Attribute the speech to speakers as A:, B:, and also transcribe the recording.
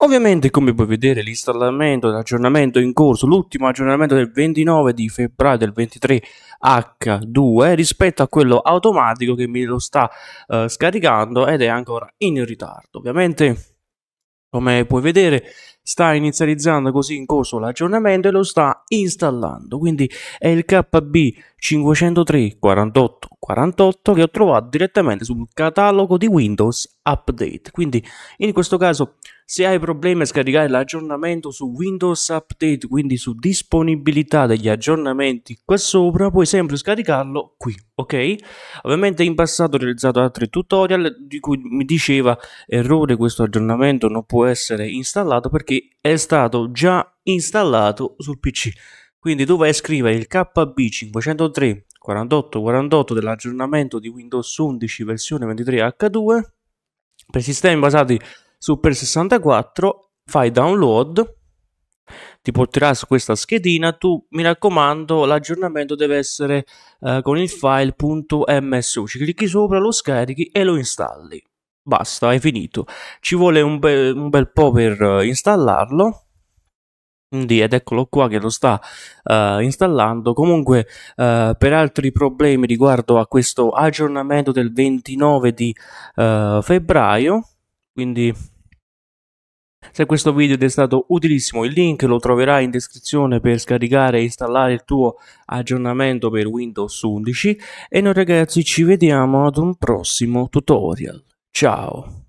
A: Ovviamente come puoi vedere l'installamento l'aggiornamento in corso, l'ultimo aggiornamento del 29 di febbraio del 23 H2 rispetto a quello automatico che mi lo sta uh, scaricando ed è ancora in ritardo. Ovviamente come puoi vedere sta inizializzando così in corso l'aggiornamento e lo sta installando, quindi è il KB 503 48 che ho trovato direttamente sul catalogo di Windows Update. Quindi in questo caso se hai problemi a scaricare l'aggiornamento su Windows Update, quindi su disponibilità degli aggiornamenti qua sopra, puoi sempre scaricarlo qui, ok? Ovviamente in passato ho realizzato altri tutorial di cui mi diceva errore questo aggiornamento non può essere installato perché è stato già installato sul PC. Quindi tu vai a scrivere il KB503 4848 dell'aggiornamento di Windows 11 versione 23H2 per sistemi basati su per 64 fai download ti porterà su questa schedina tu mi raccomando l'aggiornamento deve essere eh, con il file.msu ci clicchi sopra lo scarichi e lo installi basta hai finito ci vuole un, be- un bel po' per eh, installarlo quindi ed eccolo qua che lo sta uh, installando comunque uh, per altri problemi riguardo a questo aggiornamento del 29 di uh, febbraio quindi se questo video ti è stato utilissimo il link lo troverai in descrizione per scaricare e installare il tuo aggiornamento per Windows 11 e noi ragazzi ci vediamo ad un prossimo tutorial ciao